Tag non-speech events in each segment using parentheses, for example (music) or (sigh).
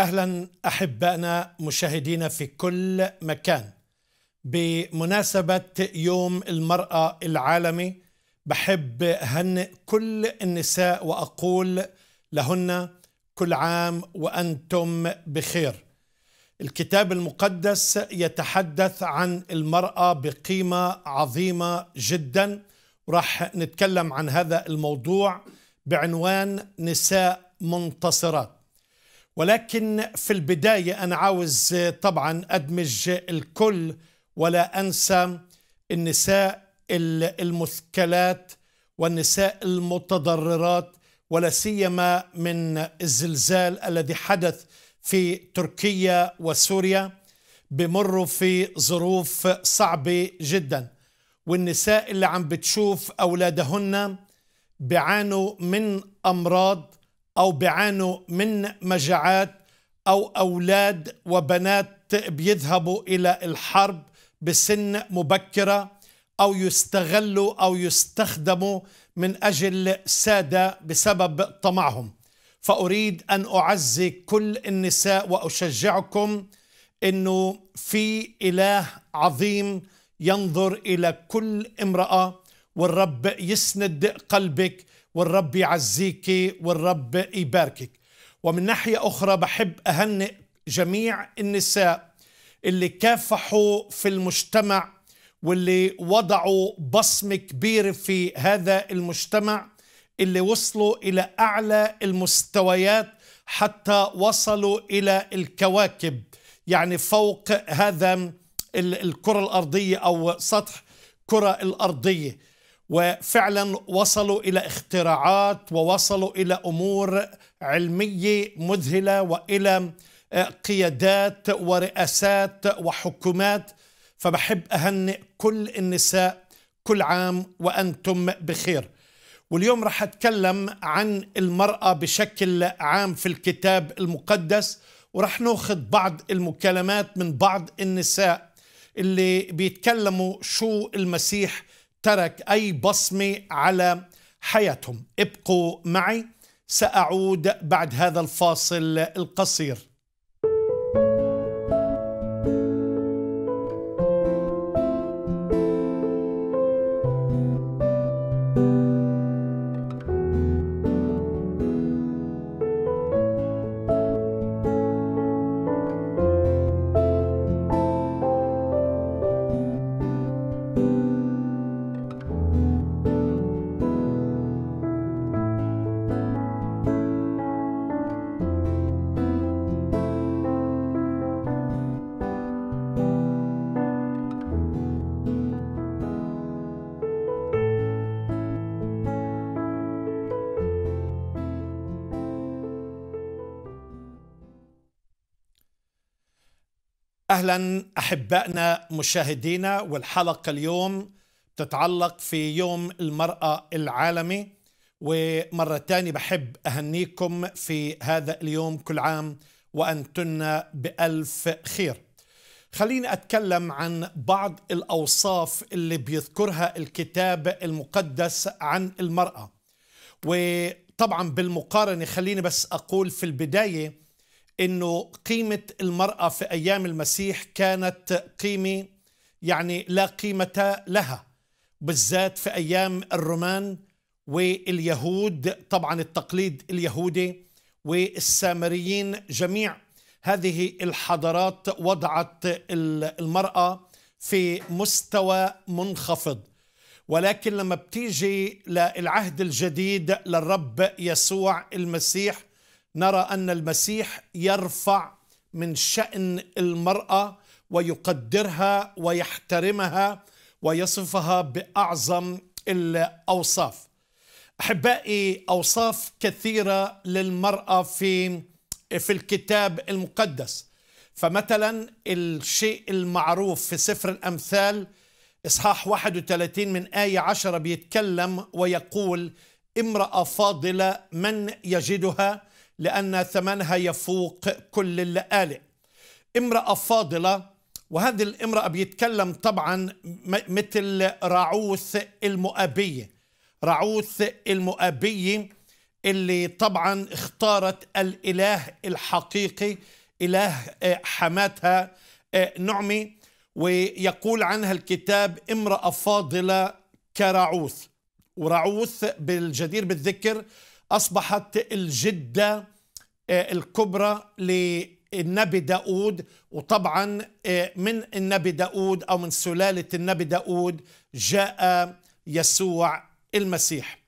اهلا احبائنا مشاهدينا في كل مكان بمناسبه يوم المراه العالمي بحب اهنئ كل النساء واقول لهن كل عام وانتم بخير الكتاب المقدس يتحدث عن المراه بقيمه عظيمه جدا راح نتكلم عن هذا الموضوع بعنوان نساء منتصرات ولكن في البداية أنا عاوز طبعا أدمج الكل ولا أنسى النساء المثكلات والنساء المتضررات ولا سيما من الزلزال الذي حدث في تركيا وسوريا بمروا في ظروف صعبة جدا والنساء اللي عم بتشوف أولادهن بيعانوا من أمراض أو بيعانوا من مجاعات أو أولاد وبنات بيذهبوا إلى الحرب بسن مبكرة أو يستغلوا أو يستخدموا من أجل سادة بسبب طمعهم فأريد أن أعزي كل النساء وأشجعكم أنه في إله عظيم ينظر إلى كل امرأة والرب يسند قلبك والرب يعزيك والرب يباركك ومن ناحية أخرى بحب أهنئ جميع النساء اللي كافحوا في المجتمع واللي وضعوا بصمة كبيرة في هذا المجتمع اللي وصلوا إلى أعلى المستويات حتى وصلوا إلى الكواكب يعني فوق هذا الكرة الأرضية أو سطح الكرة الأرضية وفعلا وصلوا الى اختراعات ووصلوا الى امور علميه مذهله والى آه، قيادات ورئاسات وحكومات فبحب اهنئ كل النساء كل عام وانتم بخير واليوم رح اتكلم عن المراه بشكل عام في الكتاب المقدس ورح ناخذ بعض المكالمات من بعض النساء اللي بيتكلموا شو المسيح ترك أي بصمة على حياتهم ابقوا معي سأعود بعد هذا الفاصل القصير اهلا احبائنا مشاهدينا والحلقه اليوم تتعلق في يوم المراه العالمي ومره ثانيه بحب اهنيكم في هذا اليوم كل عام وانتن بالف خير. خليني اتكلم عن بعض الاوصاف اللي بيذكرها الكتاب المقدس عن المراه. وطبعا بالمقارنه خليني بس اقول في البدايه انه قيمه المراه في ايام المسيح كانت قيمه يعني لا قيمه لها بالذات في ايام الرومان واليهود طبعا التقليد اليهودي والسامريين جميع هذه الحضارات وضعت المراه في مستوى منخفض ولكن لما بتيجي للعهد الجديد للرب يسوع المسيح نرى ان المسيح يرفع من شان المراه ويقدرها ويحترمها ويصفها باعظم الاوصاف احبائي اوصاف كثيره للمراه في في الكتاب المقدس فمثلا الشيء المعروف في سفر الامثال اصحاح 31 من ايه 10 بيتكلم ويقول امراه فاضله من يجدها لأن ثمنها يفوق كل اللآلئ امرأة فاضلة وهذه الامرأة بيتكلم طبعا مثل راعوث المؤابية راعوث المؤابية اللي طبعا اختارت الإله الحقيقي إله آه، حماتها آه، نعمي ويقول عنها الكتاب امرأة فاضلة كراعوث وراعوث بالجدير بالذكر أصبحت الجدة آه، الكبرى للنبي داود وطبعا آه، من النبي داود أو من سلالة النبي داود جاء يسوع المسيح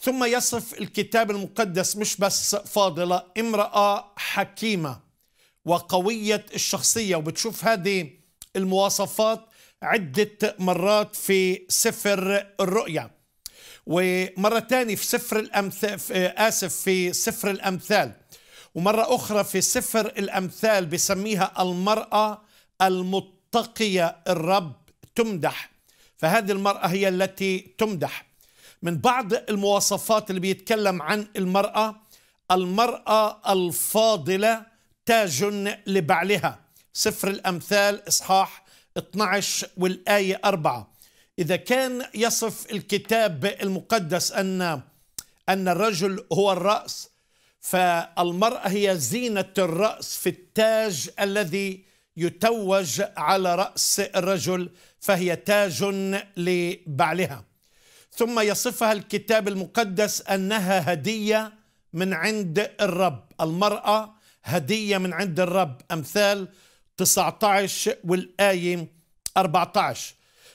ثم يصف الكتاب المقدس مش بس فاضلة امرأة حكيمة وقوية الشخصية وبتشوف هذه المواصفات عدة مرات في سفر الرؤيا ومرة ثانية في سفر الأمثال في آسف في سفر الأمثال ومرة أخرى في سفر الأمثال بسميها المرأة المتقية الرب تمدح فهذه المرأة هي التي تمدح من بعض المواصفات اللي بيتكلم عن المرأة المرأة الفاضلة تاج لبعلها سفر الأمثال إصحاح 12 والآية 4 إذا كان يصف الكتاب المقدس أن أن الرجل هو الرأس فالمرأة هي زينة الرأس في التاج الذي يتوج على رأس الرجل فهي تاج لبعلها ثم يصفها الكتاب المقدس أنها هدية من عند الرب المرأة هدية من عند الرب أمثال 19 والآية 14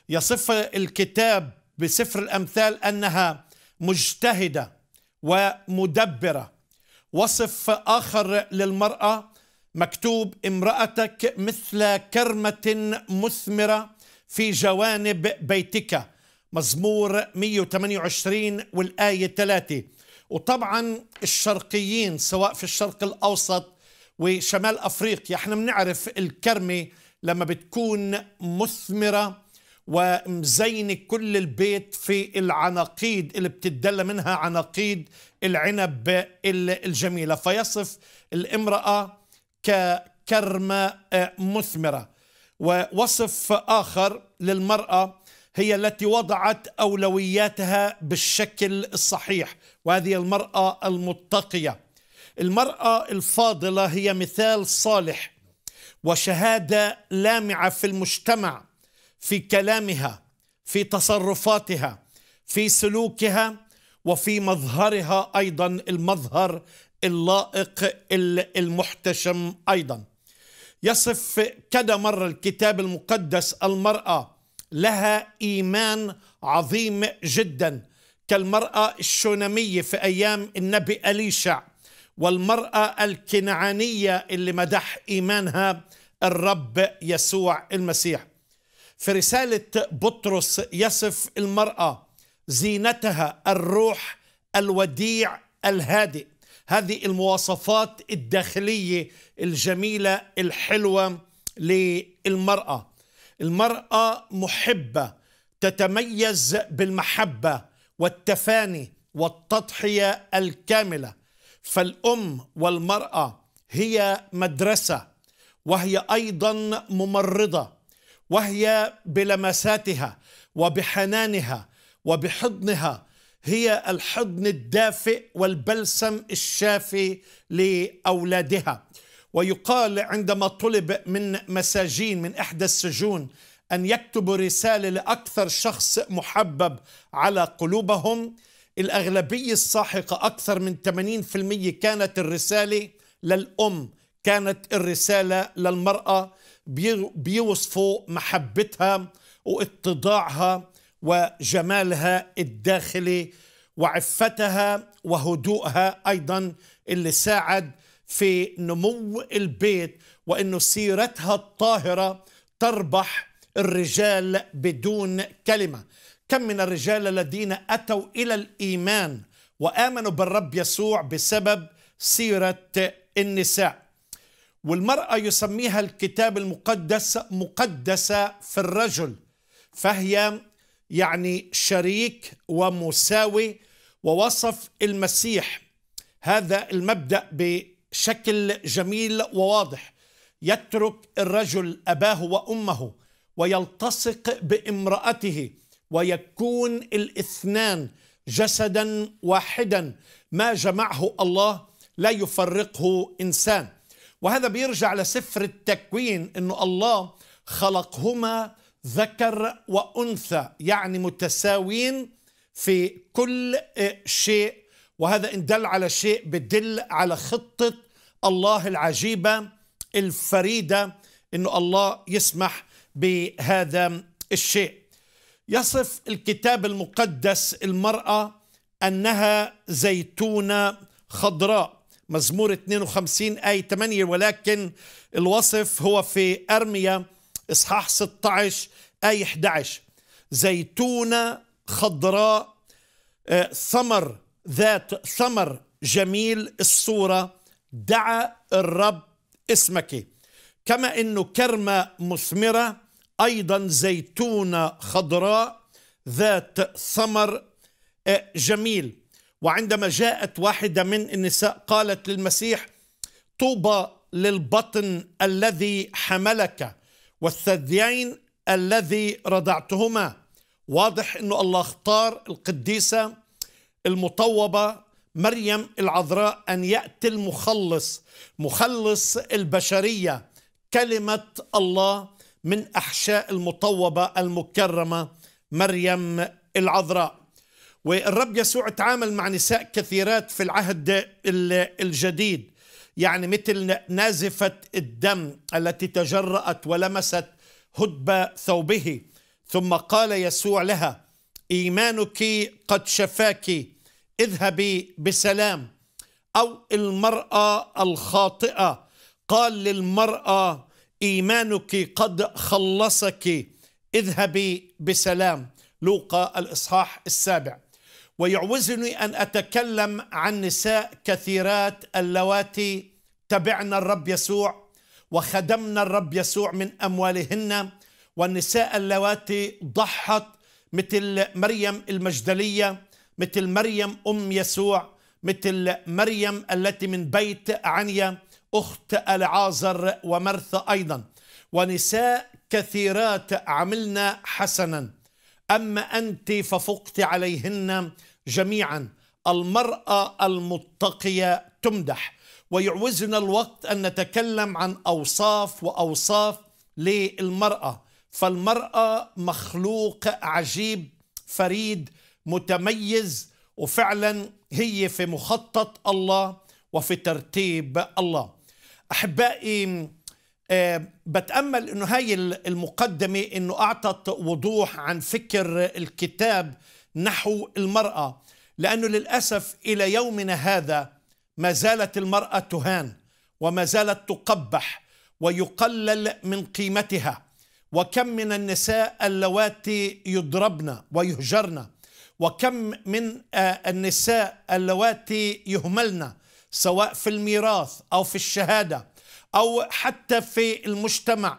يصف الكتاب بسفر الامثال انها مجتهده ومدبره وصف اخر للمراه مكتوب امراتك مثل كرمه مثمره في جوانب بيتك مزمور 128 والايه 3 وطبعا الشرقيين سواء في الشرق الاوسط وشمال افريقيا احنا بنعرف الكرمه لما بتكون مثمره ومزينه كل البيت في العناقيد اللي بتدلى منها عناقيد العنب الجميلة فيصف الامرأة ككرمة آه، مثمرة ووصف آخر للمرأة هي التي وضعت أولوياتها بالشكل الصحيح وهذه المرأة المتقية المرأة الفاضلة هي مثال صالح وشهادة لامعة في المجتمع في كلامها في تصرفاتها في سلوكها وفي مظهرها ايضا المظهر اللائق المحتشم ايضا يصف كذا مره الكتاب المقدس المراه لها ايمان عظيم جدا كالمراه الشونميه في ايام النبي اليشع والمراه الكنعانيه اللي مدح ايمانها الرب يسوع المسيح في رسالة بطرس يصف المرأة زينتها الروح الوديع الهادئ هذه المواصفات الداخلية الجميلة الحلوة للمرأة المرأة محبة تتميز بالمحبة والتفاني والتضحية الكاملة فالأم والمرأة هي مدرسة وهي أيضا ممرضة وهي بلمساتها وبحنانها وبحضنها هي الحضن الدافئ والبلسم الشافي لاولادها ويقال عندما طلب من مساجين من احدى السجون ان يكتبوا رساله لاكثر شخص محبب على قلوبهم الاغلبيه الساحقه اكثر من 80% كانت الرساله للام كانت الرساله للمراه بيوصفوا محبتها واتضاعها وجمالها الداخلي وعفتها وهدوءها ايضا اللي ساعد في نمو البيت وانه سيرتها الطاهره تربح الرجال بدون كلمه كم من الرجال الذين اتوا الى الايمان وامنوا بالرب يسوع بسبب سيره النساء والمرأة يسميها الكتاب المقدس مقدسة في الرجل فهي يعني شريك ومساوي ووصف المسيح هذا المبدأ بشكل جميل وواضح يترك الرجل أباه وأمه ويلتصق بامرأته ويكون الاثنان جسدا واحدا ما جمعه الله لا يفرقه إنسان وهذا بيرجع لسفر التكوين انه الله خلقهما ذكر وانثى يعني متساوين في كل آه، شيء وهذا ان دل على شيء بدل على خطه الله العجيبه الفريده انه الله يسمح بهذا الشيء يصف الكتاب المقدس المراه انها زيتونه خضراء مزمور 52 آية 8 ولكن الوصف هو في أرميا إصحاح 16 آية 11 زيتونة خضراء آه، ثمر ذات ثمر جميل الصورة دعا الرب اسمك كما أنه كرمة مثمرة أيضا زيتونة خضراء ذات ثمر آه، جميل وعندما جاءت واحدة من النساء قالت للمسيح طوبى للبطن الذي حملك والثديين الذي رضعتهما واضح أنه الله اختار القديسة المطوبة مريم العذراء أن يأتي المخلص مخلص البشرية كلمة الله من أحشاء المطوبة المكرمة مريم العذراء والرب يسوع تعامل مع نساء كثيرات في العهد الجديد يعني مثل نازفة الدم التي تجرأت ولمست هدب ثوبه ثم قال يسوع لها إيمانك قد شفاك اذهبي بسلام أو المرأة الخاطئة قال للمرأة إيمانك قد خلصك اذهبي بسلام لوقا الإصحاح السابع ويعوزني أن أتكلم عن نساء كثيرات اللواتي تبعن الرب يسوع وخدمن الرب يسوع من أموالهن والنساء اللواتي ضحت مثل مريم المجدلية مثل مريم أم يسوع مثل مريم التي من بيت عنيا أخت العازر ومرثى أيضا ونساء كثيرات عملنا حسنا أما أنت ففقت عليهن جميعا المرأة المتقية تمدح ويعوزنا الوقت أن نتكلم عن أوصاف وأوصاف للمرأة فالمرأة مخلوق عجيب فريد متميز وفعلا هي في مخطط الله وفي ترتيب الله أحبائي آه، بتأمل أنه هاي المقدمة أنه أعطت وضوح عن فكر الكتاب نحو المرأة لأنه للأسف إلى يومنا هذا ما زالت المرأة تهان وما زالت تقبح ويقلل من قيمتها وكم من النساء اللواتي يضربن ويهجرن وكم من آه، النساء اللواتي يهملن سواء في الميراث أو في الشهادة أو حتى في المجتمع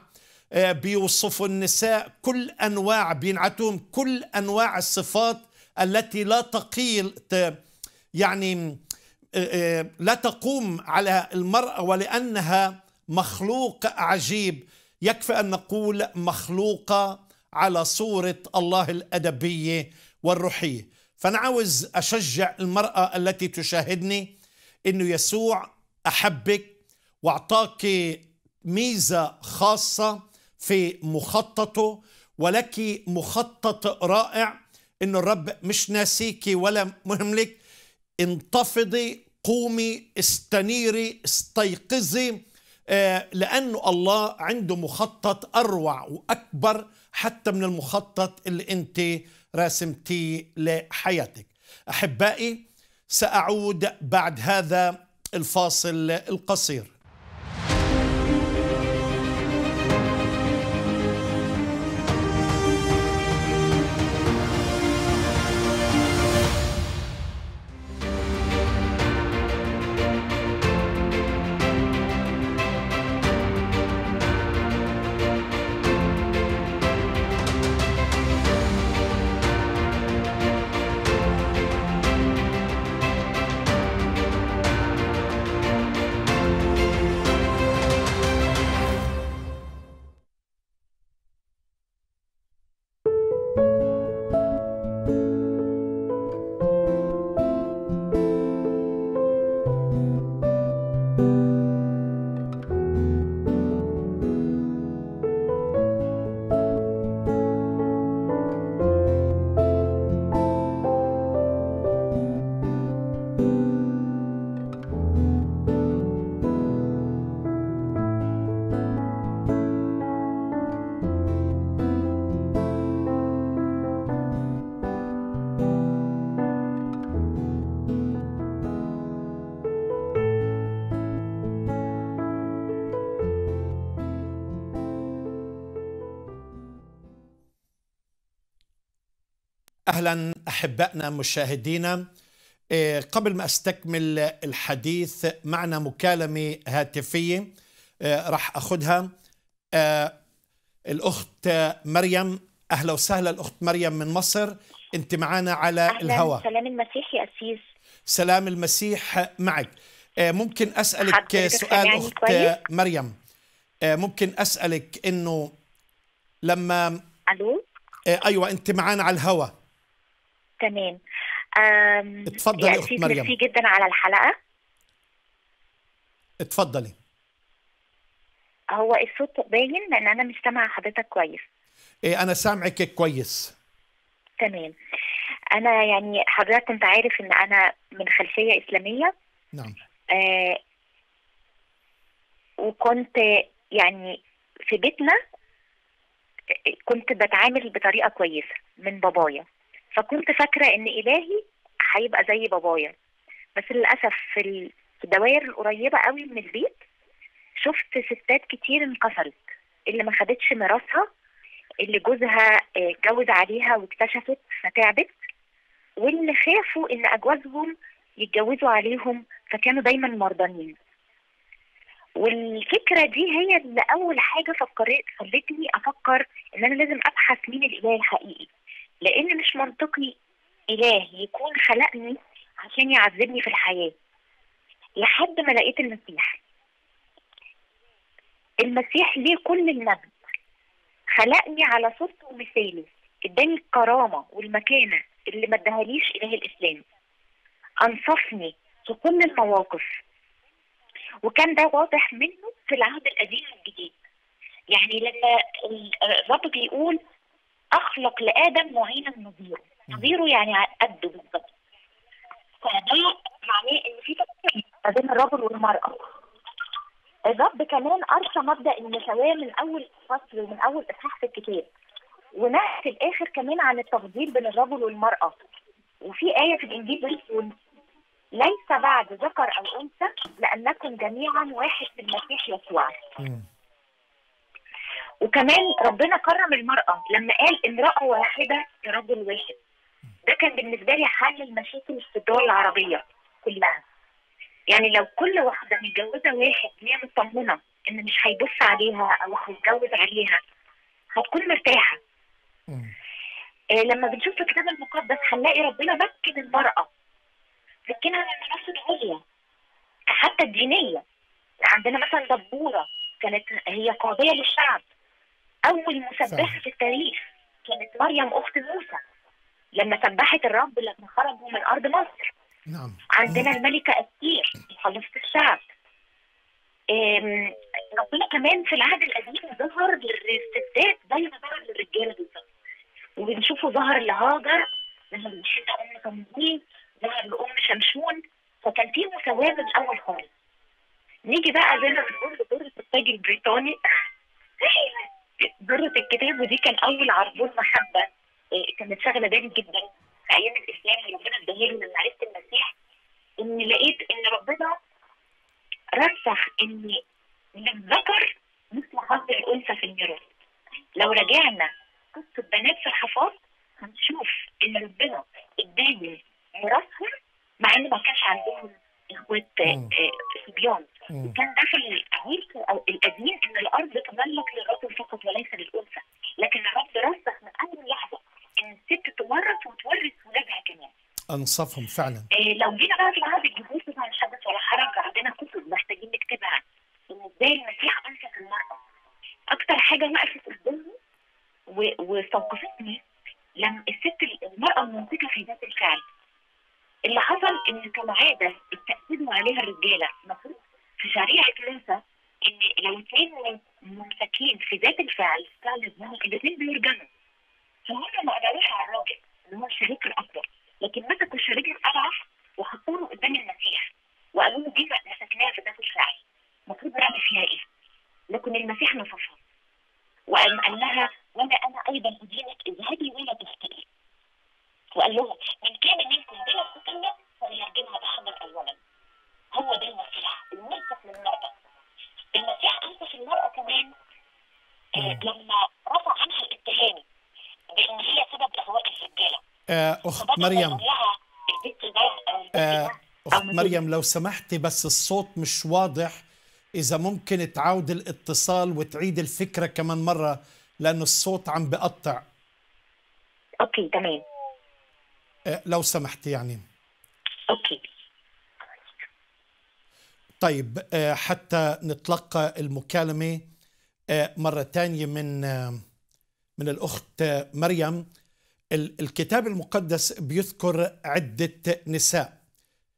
آه، بيوصفوا النساء كل أنواع بينعتهم كل أنواع الصفات التي لا تقيل يعني آه، آه، لا تقوم على المرأة ولأنها مخلوق عجيب يكفي أن نقول مخلوقة على صورة الله الأدبية والروحية فأنا عاوز أشجع المرأة التي تشاهدني أنه يسوع أحبك وأعطاك ميزة خاصة في مخططه ولك مخطط رائع ان الرب مش ناسيكي ولا مهملك انتفضي قومي استنيري استيقظي آه، لأنه الله عنده مخطط أروع وأكبر حتى من المخطط اللي أنت راسمتيه لحياتك أحبائي سأعود بعد هذا الفاصل القصير اهلا احبائنا مشاهدينا إيه، قبل ما استكمل الحديث معنا مكالمه هاتفيه إيه، راح اخذها إيه، الاخت مريم اهلا وسهلا الاخت مريم من مصر انت معنا على الهواء سلام المسيح يا اسيس سلام المسيح معك ممكن اسالك سؤال اخت كويس؟ مريم ممكن اسالك انه لما الو ايوه انت معانا على الهواء تمام اتفضلي يا يعني اخت مريم ميرسي جدا على الحلقه اتفضلي هو الصوت باين لان انا مش سامعه حضرتك كويس ايه انا سامعك كويس تمام انا يعني حضرتك انت عارف ان انا من خلفيه اسلاميه نعم آه وكنت يعني في بيتنا كنت بتعامل بطريقه كويسه من بابايا فكنت فاكره ان الهي هيبقى زي بابايا بس للاسف في الدوائر القريبه قوي من البيت شفت ستات كتير انقفلت اللي ما خدتش ميراثها اللي جوزها آه، اتجوز عليها واكتشفت فتعبت واللي خافوا ان اجوازهم يتجوزوا عليهم فكانوا دايما مرضانين والفكره دي هي اللي اول حاجه فكرت خلتني افكر ان انا لازم ابحث مين الاله الحقيقي لان مش منطقي اله يكون خلقني عشان يعذبني في الحياه لحد ما لقيت المسيح المسيح ليه كل المجد خلقني على صورته ومثاله اداني الكرامه والمكانه اللي ما ادهاليش اله الاسلام انصفني في كل المواقف وكان ده واضح منه في العهد القديم والجديد يعني لما الرب بيقول اخلق لادم معينا نظيره نظيره يعني على قده بالظبط فده معناه ان في تفكير ما بين الرجل والمراه الرب كمان ارسى مبدا المساواه من اول فصل ومن اول اصحاح في الكتاب ونقل في الاخر كمان عن التفضيل بين الرجل والمراه وفي ايه في الانجيل بتقول ليس بعد ذكر او انثى لانكم جميعا واحد في المسيح يسوع وكمان ربنا كرم المرأة لما قال امرأة واحدة لرجل واحد ده كان بالنسبة لي حل المشاكل في الدول العربية كلها يعني لو كل واحدة متجوزة واحد هي مطمنة إن مش هيبص عليها أو هيتجوز عليها هتكون مرتاحة إيه لما بنشوف في الكتاب المقدس هنلاقي ربنا مكن المرأة مكنها من المناصب العليا حتى الدينية عندنا مثلا دبورة كانت هي قاضية للشعب اول مسبحه صح. في التاريخ كانت مريم اخت موسى لما سبحت الرب لما خرجوا من ارض مصر نعم عندنا الملكه استير مخلصه الشعب ربنا كمان في العهد القديم ظهر للستات زي ما ظهر للرجاله بالظبط وبنشوفه ظهر لهاجر ظهر لحته ام صموئيل ظهر لام شمشون فكان في مساواه من الاول خالص نيجي بقى زي ما بنقول لدور التاج البريطاني (laughs) درة الكتاب ودي كان أول عربون محبة آه، كانت شغلة بالي جدا في أيام الإسلام ربنا اداهالي لما عرفت المسيح إن لقيت إن ربنا رسخ إن للذكر مثل حظ الأنثى في الميراث لو رجعنا قصة بنات في الحفاظ هنشوف إن ربنا اداني ميراثهم مع إن ما كانش عندهم إخوات آه، صبيان وكان داخل العيب القديم ان الارض تملك للرجل فقط وليس للانثى لكن الرب رسخ من اول لحظه ان الست تورث وتورث ولادها كمان انصفهم فعلا إيه لو جينا بقى في العهد الجديد طبعا حدث ولا حرج عندنا كتب محتاجين نكتبها ان ازاي المسيح انشأ المراه اكتر حاجه وقفت قدامي واستوقفتني لما الست المراه المنطقه في ذات الفعل اللي حصل ان كالعاده استأكدوا عليها الرجاله المفروض في شريعة ليسا ان لو اثنين ممسكين في ذات الفعل فعل الزمن الاثنين بيرجموا فهم ما قدروش على الراجل اللي هو الشريك الاكبر لكن مسكوا الشريك الاضعف وحطوا له قدام المسيح وقالوا له دي مسكناها في ذات الفعل المفروض نعمل فيها ايه؟ لكن المسيح نصفها وقام قال لها وانا انا ايضا ادينك اذهبي ولا تختلي. وقال لهم من كان منكم بلا فتنه فليرجمها بحمل الولد. هو ده المسيح المنصف للمرأة المسيح أنصف المرأة كمان آه، لما رفع عنها الاتهام بأن هي سبب أهواء الرجالة آه، أخت مريم آه، أخت مريم لو سمحتي بس الصوت مش واضح إذا ممكن تعاود الاتصال وتعيد الفكرة كمان مرة لأن الصوت عم بقطع أوكي تمام لو سمحتي يعني أوكي طيب آه، حتى نتلقى المكالمة آه، مرة ثانية من آه، من الأخت مريم الكتاب المقدس بيذكر عدة نساء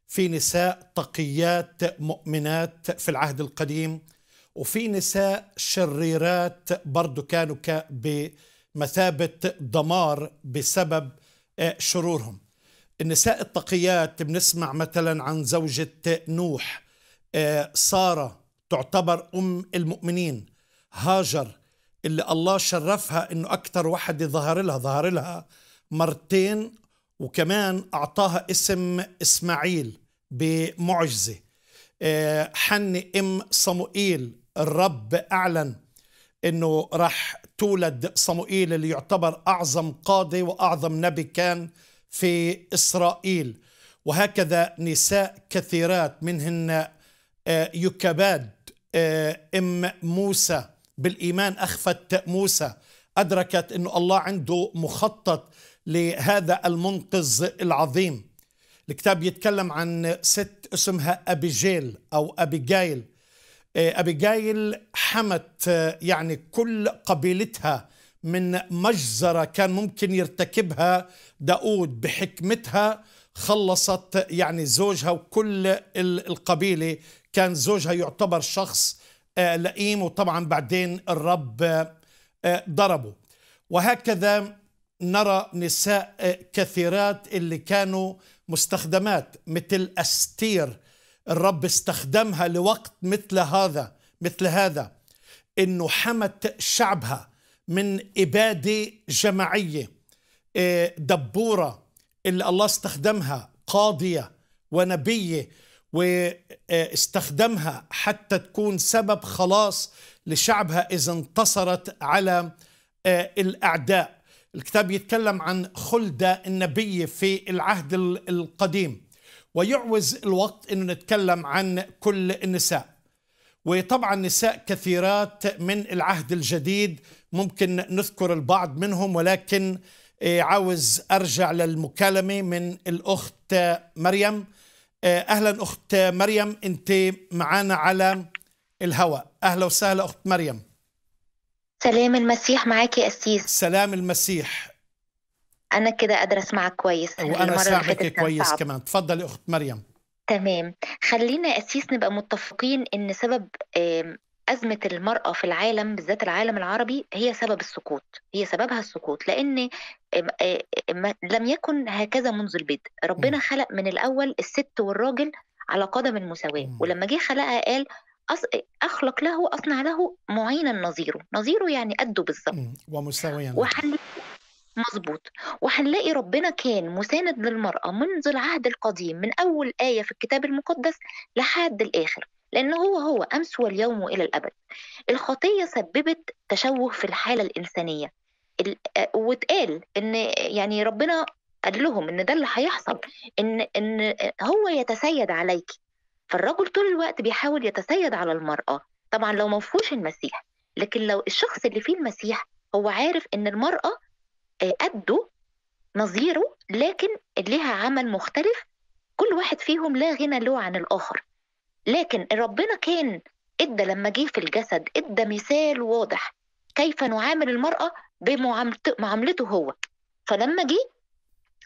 في نساء تقيات مؤمنات في العهد القديم وفي نساء شريرات برضو كانوا بمثابة دمار بسبب شرورهم النساء التقيات بنسمع مثلا عن زوجة نوح سارة تعتبر أم المؤمنين هاجر اللي الله شرفها أنه أكثر واحد ظهر لها ظهر لها مرتين وكمان أعطاها اسم إسماعيل بمعجزة آه، حني أم صموئيل الرب أعلن أنه راح تولد صموئيل اللي يعتبر أعظم قاضي وأعظم نبي كان في إسرائيل وهكذا نساء كثيرات منهن آه، يكباد آه، ام موسى بالايمان اخفت موسى ادركت انه الله عنده مخطط لهذا المنقذ العظيم الكتاب يتكلم عن ست اسمها أبيجيل أو أبيجايل آه، أبيجايل حمت يعني كل قبيلتها من مجزرة كان ممكن يرتكبها داود بحكمتها خلصت يعني زوجها وكل القبيلة كان زوجها يعتبر شخص آه، لئيم وطبعا بعدين الرب آه، آه، ضربه وهكذا نرى نساء كثيرات اللي كانوا مستخدمات مثل أستير الرب استخدمها لوقت مثل هذا مثل هذا انه حمت شعبها من إبادة جماعية دبورة اللي الله استخدمها قاضية ونبية واستخدمها حتى تكون سبب خلاص لشعبها إذا انتصرت على آه، الأعداء الكتاب يتكلم عن خلدة النبي في العهد القديم ويعوز الوقت أنه نتكلم عن كل النساء وطبعا نساء كثيرات من العهد الجديد ممكن نذكر البعض منهم ولكن آه، عاوز أرجع للمكالمة من الأخت آه، مريم آه، اهلا اخت مريم انت معانا على الهواء اهلا وسهلا اخت مريم سلام المسيح معاك يا قسيس سلام المسيح انا كده ادرس معك كويس وانا سامعك كويس صعب. كمان تفضلي اخت مريم تمام خلينا قسيس نبقى متفقين ان سبب أزمة المرأة في العالم بالذات العالم العربي هي سبب السقوط هي سببها السقوط لأن آه، لم يكن هكذا منذ البدء ربنا إمم. خلق من الأول الست والراجل على قدم المساواة إمم. ولما جه خلقها قال أخلق له أصنع له معينا نظيره نظيره يعني قده بالظبط إمم، ومساويا يعني. وحل... مظبوط وهنلاقي ربنا كان مساند للمرأة منذ العهد القديم من أول آية في الكتاب المقدس لحد الآخر لأنه هو هو أمس واليوم وإلى الأبد الخطية سببت تشوه في الحالة الإنسانية آه، واتقال إن يعني ربنا قال لهم إن ده اللي هيحصل إن إن هو يتسيد عليك فالرجل طول الوقت بيحاول يتسيد على المرأة طبعا لو ما فيهوش المسيح لكن لو الشخص اللي فيه المسيح هو عارف إن المرأة آه، قده نظيره لكن لها عمل مختلف كل واحد فيهم لا غنى له عن الآخر لكن ربنا كان ادى لما جه في الجسد ادى مثال واضح كيف نعامل المرأة بمعاملته هو فلما جه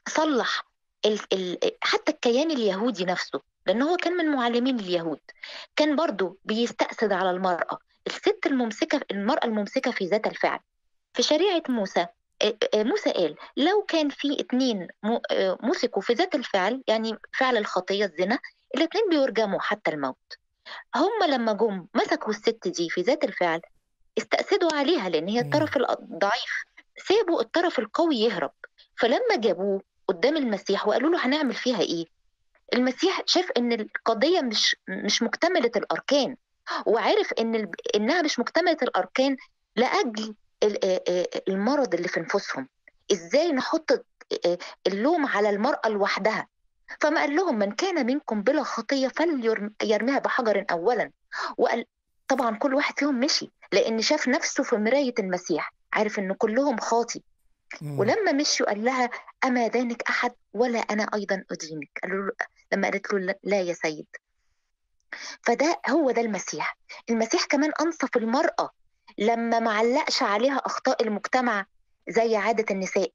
صلح ال... ال... حتى الكيان اليهودي نفسه لأن هو كان من معلمين اليهود كان برضو بيستأسد على المرأة الست الممسكة المرأة الممسكة في ذات الفعل في شريعة موسى موسى قال لو كان في اتنين مسكوا في ذات الفعل يعني فعل الخطية الزنا الاثنين بيرجموا حتى الموت هم لما جم مسكوا الست دي في ذات الفعل استأسدوا عليها لأن هي الطرف الضعيف سابوا الطرف القوي يهرب فلما جابوه قدام المسيح وقالوا له هنعمل فيها إيه المسيح شاف إن القضية مش مش مكتملة الأركان وعرف إن إنها مش مكتملة الأركان لأجل المرض اللي في نفوسهم إزاي نحط اللوم على المرأة لوحدها فما قال لهم من كان منكم بلا خطية فليرميها بحجر أولا وقال طبعا كل واحد فيهم مشي لأن شاف نفسه في مراية المسيح عارف إن كلهم خاطي ولما مشي قال لها أما دانك أحد ولا أنا أيضا أدينك قال له لما قالت له لا يا سيد فده هو ده المسيح المسيح كمان أنصف المرأة لما معلقش عليها أخطاء المجتمع زي عادة النساء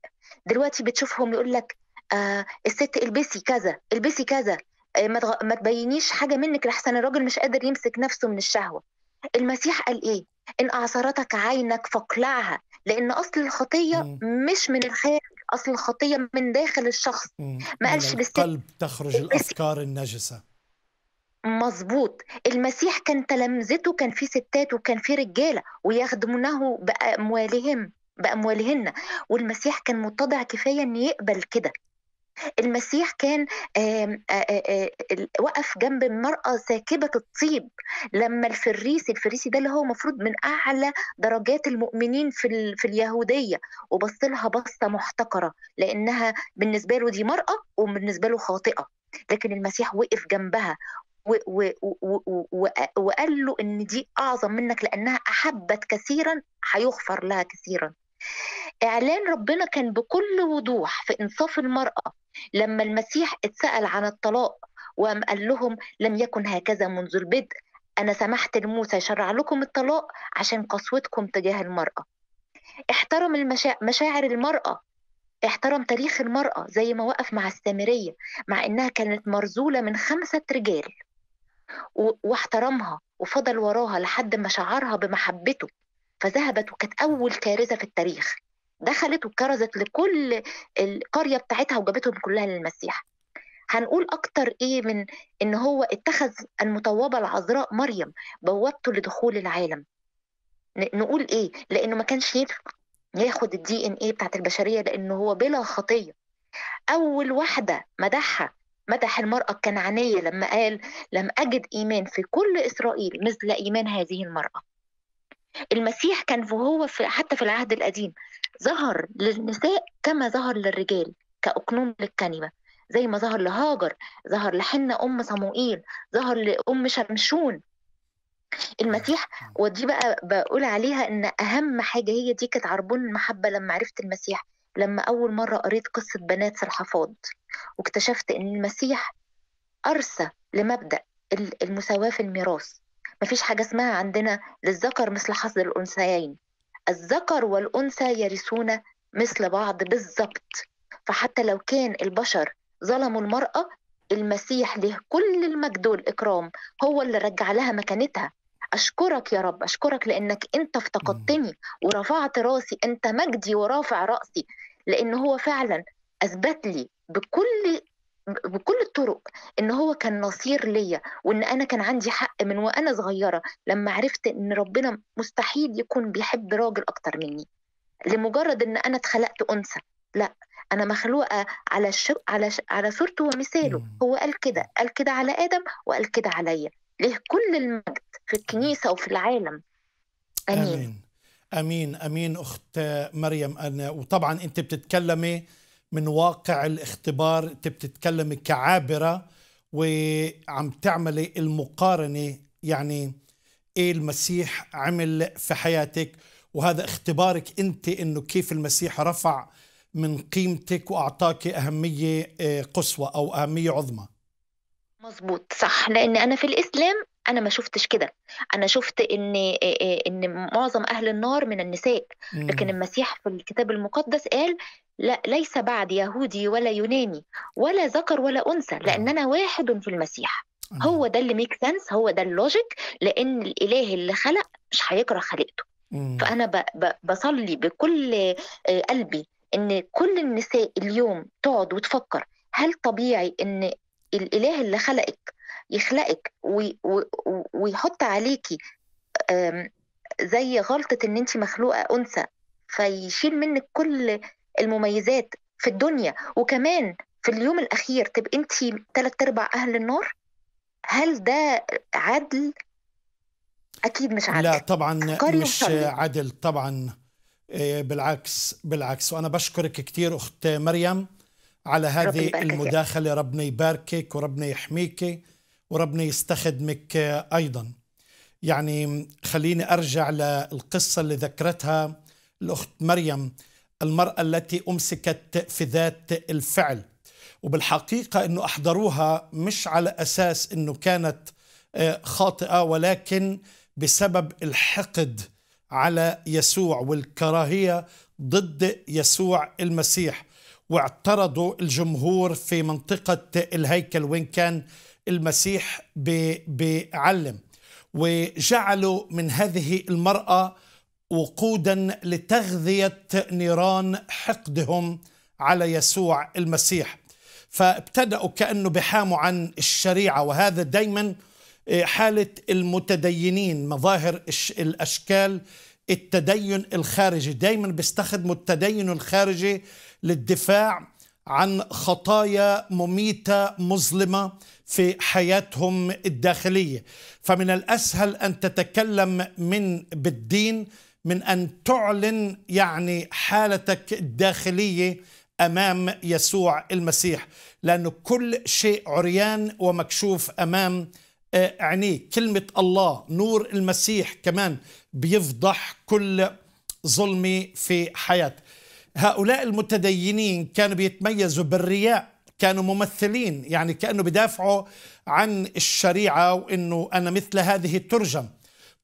دلوقتي بتشوفهم يقول لك آه الست البسي كذا البسي كذا آه ما, تغ... ما تبينيش حاجه منك لحسن الراجل مش قادر يمسك نفسه من الشهوه المسيح قال ايه ان اعصرتك عينك فاقلعها لان اصل الخطيه مش من الخارج اصل الخطيه من داخل الشخص ما قالش للست القلب تخرج الافكار النجسه مظبوط المسيح كان تلامذته كان في ستات وكان في رجاله ويخدمونه باموالهم باموالهن والمسيح كان متضع كفايه ان يقبل كده المسيح كان وقف جنب المرأة ساكبة الطيب لما الفريسي الفريسي ده اللي هو مفروض من أعلى درجات المؤمنين في, في اليهودية وبص لها بصة محتقرة لأنها بالنسبة له دي مرأة وبالنسبة له خاطئة لكن المسيح وقف جنبها وقال له ان دي اعظم منك لانها احبت كثيرا هيغفر لها كثيرا اعلان ربنا كان بكل وضوح في انصاف المراه لما المسيح اتسأل عن الطلاق وقام قال لهم لم يكن هكذا منذ البدء أنا سمحت لموسى يشرع لكم الطلاق عشان قسوتكم تجاه المرأة احترم المشا... مشاعر المرأة احترم تاريخ المرأة زي ما وقف مع السامرية مع إنها كانت مرزولة من خمسة رجال و... واحترمها وفضل وراها لحد ما شعرها بمحبته فذهبت وكانت أول كارثة في التاريخ دخلت وكرزت لكل القريه بتاعتها وجابتهم كلها للمسيح هنقول اكتر ايه من ان هو اتخذ المطوبه العذراء مريم بوابته لدخول العالم نقول ايه لانه ما كانش ينفع ياخد الدي ان ايه بتاعت البشريه لانه هو بلا خطيه اول واحده مدحها مدح المرأة الكنعانية لما قال لم أجد إيمان في كل إسرائيل مثل إيمان هذه المرأة المسيح كان وهو في حتى في العهد القديم ظهر للنساء كما ظهر للرجال كأقنوم للكلمة زي ما ظهر لهاجر ظهر لحنة أم صموئيل ظهر لأم شمشون المسيح نعم. ودي بقى بقول عليها ان اهم حاجه هي دي كانت عربون المحبه لما عرفت المسيح لما اول مره قريت قصه بنات سلحفاض واكتشفت ان المسيح ارسى لمبدا المساواه في الميراث مفيش حاجة اسمها عندنا للذكر مثل حظ الأنثيين الذكر والأنثى يرثون مثل بعض بالظبط فحتى لو كان البشر ظلموا المرأة المسيح له كل المجد والإكرام هو اللي رجع لها مكانتها أشكرك يا رب أشكرك لأنك أنت افتقدتني ورفعت راسي أنت مجدي ورافع رأسي لأن هو فعلا أثبت لي بكل بكل الطرق ان هو كان نصير ليا وان انا كان عندي حق من وانا صغيره لما عرفت ان ربنا مستحيل يكون بيحب راجل اكتر مني لمجرد ان انا اتخلقت انثى لا انا مخلوقه على شو... على ش... على صورته ومثاله هو قال كده قال كده على ادم وقال كده عليا ليه كل المجد في الكنيسه وفي العالم امين امين امين, أمين اخت مريم انا وطبعا انت بتتكلمي من واقع الاختبار انت بتتكلمي كعابره وعم تعملي المقارنه يعني ايه المسيح عمل في حياتك وهذا اختبارك انت انه كيف المسيح رفع من قيمتك واعطاك اهميه آه، قصوى او اهميه عظمى مظبوط صح لان انا في الاسلام انا ما شفتش كده انا شفت ان آه، آه، ان معظم اهل النار من النساء لكن المسيح في الكتاب المقدس قال لا ليس بعد يهودي ولا يوناني ولا ذكر ولا انثى نعم. لاننا واحد في المسيح نعم. هو ده اللي ميك سنس هو ده اللوجيك لان الاله اللي خلق مش هيكره خليقته فانا ب ب بصلي بكل آه، قلبي ان كل النساء اليوم تقعد وتفكر هل طبيعي ان الاله اللي خلقك يخلقك ويحط عليكي زي غلطه ان انت مخلوقه انثى فيشيل منك كل المميزات في الدنيا وكمان في اليوم الاخير تبقى انت ثلاث ارباع اهل النار هل ده عدل اكيد مش عدل لا طبعا مش عدل طبعا آه، بالعكس بالعكس وانا بشكرك كثير اخت مريم على هذه المداخله ربنا يباركك وربنا يحميك وربنا يستخدمك ايضا يعني خليني ارجع للقصه اللي ذكرتها الاخت مريم المرأة التي أمسكت في ذات الفعل وبالحقيقة أنه أحضروها مش على أساس أنه كانت آه، خاطئة ولكن بسبب الحقد على يسوع والكراهية ضد يسوع المسيح واعترضوا الجمهور في منطقة الهيكل وين كان المسيح بيعلم وجعلوا من هذه المرأة وقودا لتغذيه نيران حقدهم على يسوع المسيح فابتدأوا كأنه بحاموا عن الشريعة وهذا دايما آه، حالة المتدينين مظاهر الأشكال التدين الخارجي دايما بيستخدموا التدين الخارجي للدفاع عن خطايا مميتة مظلمة في حياتهم الداخلية فمن الأسهل أن تتكلم من بالدين من أن تعلن يعني حالتك الداخلية أمام يسوع المسيح لانه كل شيء عريان ومكشوف أمام آه، عينيه كلمة الله نور المسيح كمان بيفضح كل ظلمة في حياة هؤلاء المتدينين كانوا بيتميزوا بالرياء كانوا ممثلين يعني كأنه بدافعوا عن الشريعة وأنه أنا مثل هذه ترجم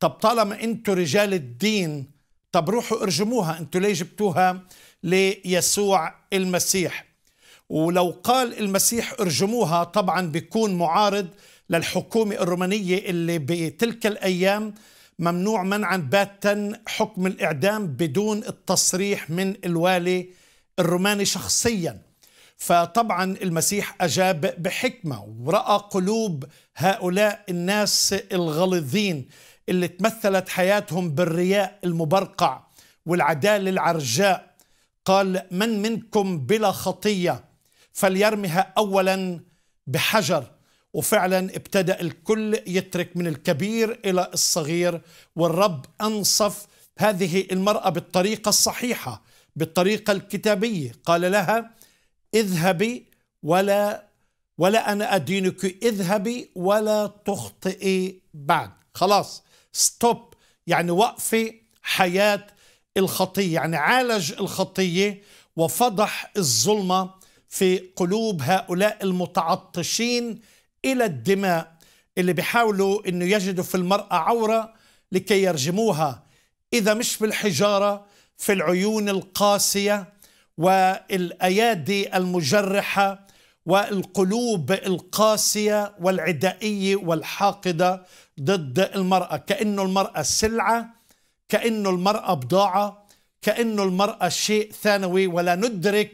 طب طالما انتم رجال الدين طب روحوا ارجموها انتم ليه جبتوها ليسوع المسيح ولو قال المسيح ارجموها طبعا بيكون معارض للحكومة الرومانية اللي بتلك الأيام ممنوع منعا باتا حكم الإعدام بدون التصريح من الوالي الروماني شخصيا فطبعا المسيح أجاب بحكمة ورأى قلوب هؤلاء الناس الغليظين اللي تمثلت حياتهم بالرياء المبرقع والعدالة العرجاء قال من منكم بلا خطية فليرمها أولا بحجر وفعلا ابتدأ الكل يترك من الكبير إلى الصغير والرب أنصف هذه المرأة بالطريقة الصحيحة بالطريقة الكتابية قال لها اذهبي ولا ولا أنا أدينك اذهبي ولا تخطئي بعد خلاص ستوب يعني وقفة حياة الخطية يعني عالج الخطية وفضح الظلمة في قلوب هؤلاء المتعطشين إلى الدماء اللي بيحاولوا أنه يجدوا في المرأة عورة لكي يرجموها إذا مش بالحجارة في العيون القاسية والأيادي المجرحة والقلوب القاسية والعدائية والحاقدة ضد المرأة كأنه المرأة سلعة كأنه المرأة بضاعة كأنه المرأة شيء ثانوي ولا ندرك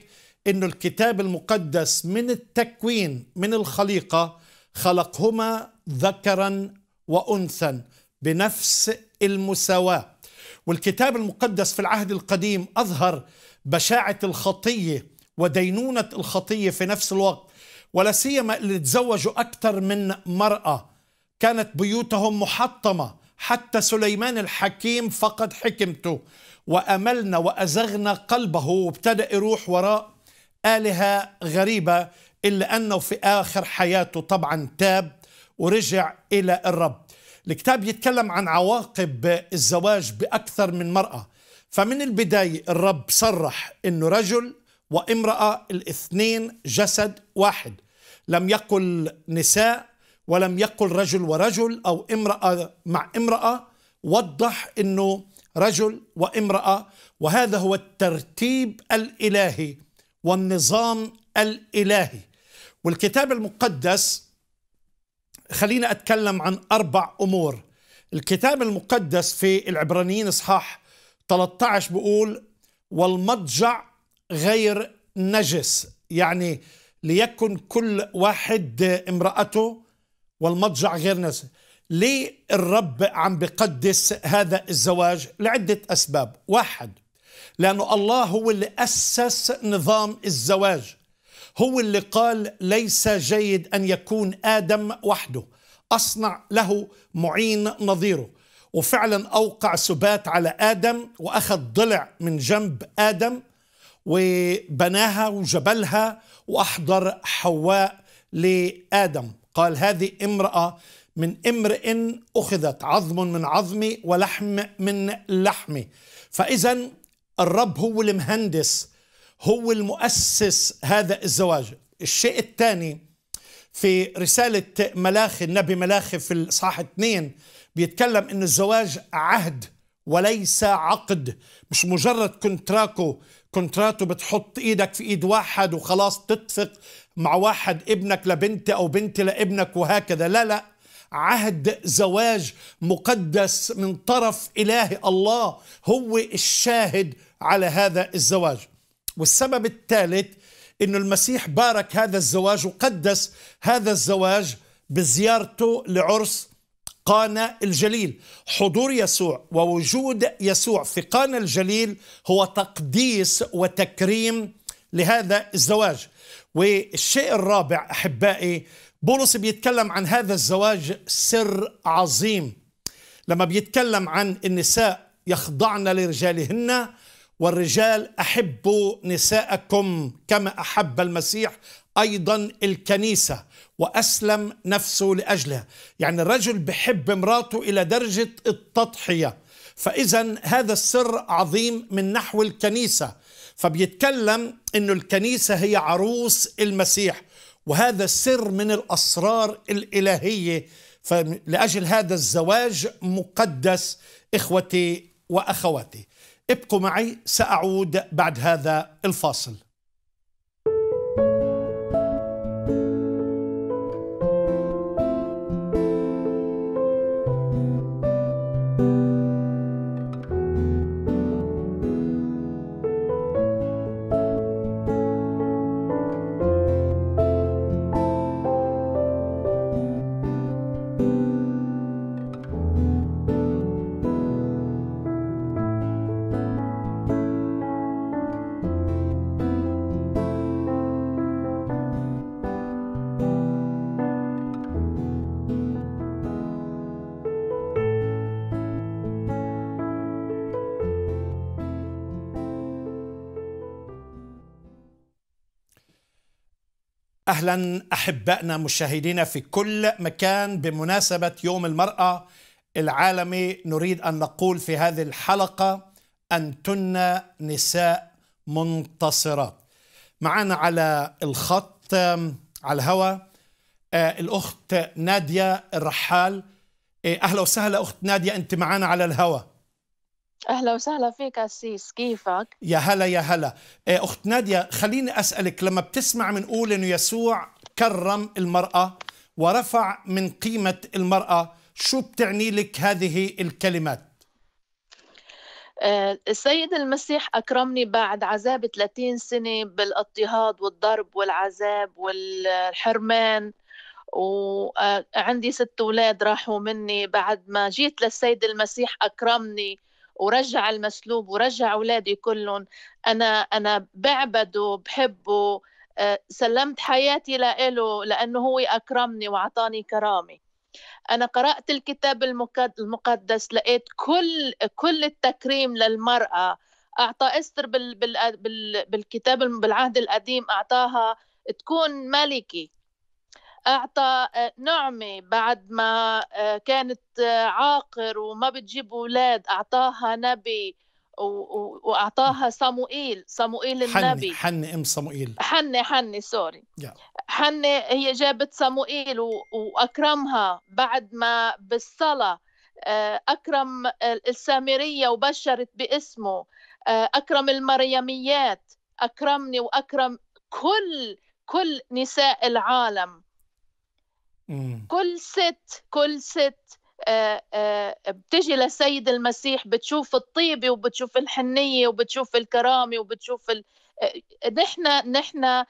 أن الكتاب المقدس من التكوين من الخليقة خلقهما ذكرا وأنثى بنفس المساواة والكتاب المقدس في العهد القديم أظهر بشاعة الخطية ودينونة الخطية في نفس الوقت ولا سيما اللي تزوجوا أكثر من مرأة كانت بيوتهم محطمة حتى سليمان الحكيم فقد حكمته وأملنا وأزغنا قلبه وابتدأ يروح وراء آلهة غريبة إلا أنه في آخر حياته طبعا تاب ورجع إلى الرب الكتاب يتكلم عن عواقب الزواج بأكثر من مرأة فمن البداية الرب صرح أنه رجل وامرأة الاثنين جسد واحد لم يقل نساء ولم يقل رجل ورجل أو امرأة مع امرأة وضح أنه رجل وامرأة وهذا هو الترتيب الإلهي والنظام الإلهي والكتاب المقدس خلينا أتكلم عن أربع أمور الكتاب المقدس في العبرانيين إصحاح 13 بيقول والمضجع غير نجس يعني ليكن كل واحد امرأته والمضجع غير نجس ليه الرب عم بقدس هذا الزواج لعدة أسباب واحد لأنه الله هو اللي أسس نظام الزواج هو اللي قال ليس جيد أن يكون آدم وحده أصنع له معين نظيره وفعلا أوقع سبات على آدم وأخذ ضلع من جنب آدم وبناها وجبلها وأحضر حواء لآدم قال هذه امرأة من امرئ أخذت عظم من عظمي ولحم من لحمي فإذا الرب هو المهندس هو المؤسس هذا الزواج الشيء الثاني في رسالة ملاخي النبي ملاخي في الصحة 2 بيتكلم أن الزواج عهد وليس عقد مش مجرد كونتراكو كونتراتو بتحط ايدك في ايد واحد وخلاص تتفق مع واحد ابنك لبنتي او بنتي لابنك وهكذا لا لا عهد زواج مقدس من طرف إله الله هو الشاهد على هذا الزواج والسبب الثالث أن المسيح بارك هذا الزواج وقدس هذا الزواج بزيارته لعرس قانا الجليل حضور يسوع ووجود يسوع في قانا الجليل هو تقديس وتكريم لهذا الزواج والشيء الرابع احبائي بولس بيتكلم عن هذا الزواج سر عظيم لما بيتكلم عن النساء يخضعن لرجالهن والرجال احبوا نساءكم كما احب المسيح أيضا الكنيسة وأسلم نفسه لأجلها يعني الرجل بحب امراته إلى درجة التضحية فإذا هذا السر عظيم من نحو الكنيسة فبيتكلم أن الكنيسة هي عروس المسيح وهذا سر من الأسرار الإلهية فلأجل هذا الزواج مقدس إخوتي وأخواتي ابقوا معي سأعود بعد هذا الفاصل اهلا احبائنا مشاهدينا في كل مكان بمناسبه يوم المراه العالمي نريد ان نقول في هذه الحلقه انتن نساء منتصرات. معنا على الخط على الهوا آه، الاخت ناديه الرحال آه، اهلا وسهلا اخت ناديه انت معنا على الهوا. اهلا وسهلا فيك اسيس كيفك يا هلا يا هلا إيه، اخت ناديه خليني اسالك لما بتسمع بنقول انه يسوع كرم المراه ورفع من قيمه المراه شو بتعني لك هذه الكلمات آه، السيد المسيح أكرمني بعد عذاب 30 سنة بالاضطهاد والضرب والعذاب والحرمان وعندي ست أولاد راحوا مني بعد ما جيت للسيد المسيح أكرمني ورجع المسلوب ورجع أولادي كلهم أنا أنا بعبده بحبه آه، سلمت حياتي لإله لأنه هو أكرمني وأعطاني كرامة أنا قرأت الكتاب المقدس لقيت كل كل التكريم للمرأة أعطى إستر بالكتاب بالعهد القديم أعطاها تكون ملكة أعطى آه، نعمة بعد ما آه، كانت آه، عاقر وما بتجيب أولاد أعطاها نبي واعطاها صموئيل صموئيل النبي حنة حنة ام صموئيل حنة حنة سوري yeah. حنة هي جابت صموئيل واكرمها بعد ما بالصلاه اكرم السامريه وبشرت باسمه اكرم المريميات اكرمني واكرم كل كل نساء العالم كل ست كل ست آه، آه، بتجي لسيد المسيح بتشوف الطيبة وبتشوف الحنية وبتشوف الكرامة وبتشوف ال... آه، نحن نحن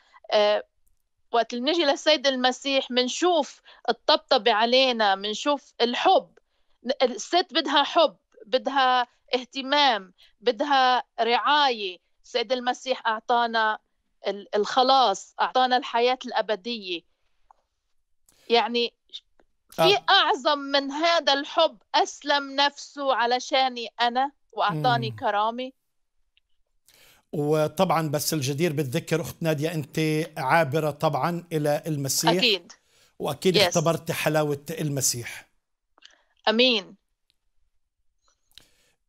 وقت نجي للسيد المسيح منشوف الطبطبة علينا منشوف الحب الست بدها حب بدها اهتمام بدها رعاية سيد المسيح أعطانا الخلاص أعطانا الحياة الأبدية يعني في آه. أعظم من هذا الحب أسلم نفسه علشاني أنا وأعطاني مم. كرامي وطبعا بس الجدير بالذكر أخت نادية أنت عابرة طبعا إلى المسيح أكيد وأكيد yes. اختبرت حلاوة المسيح أمين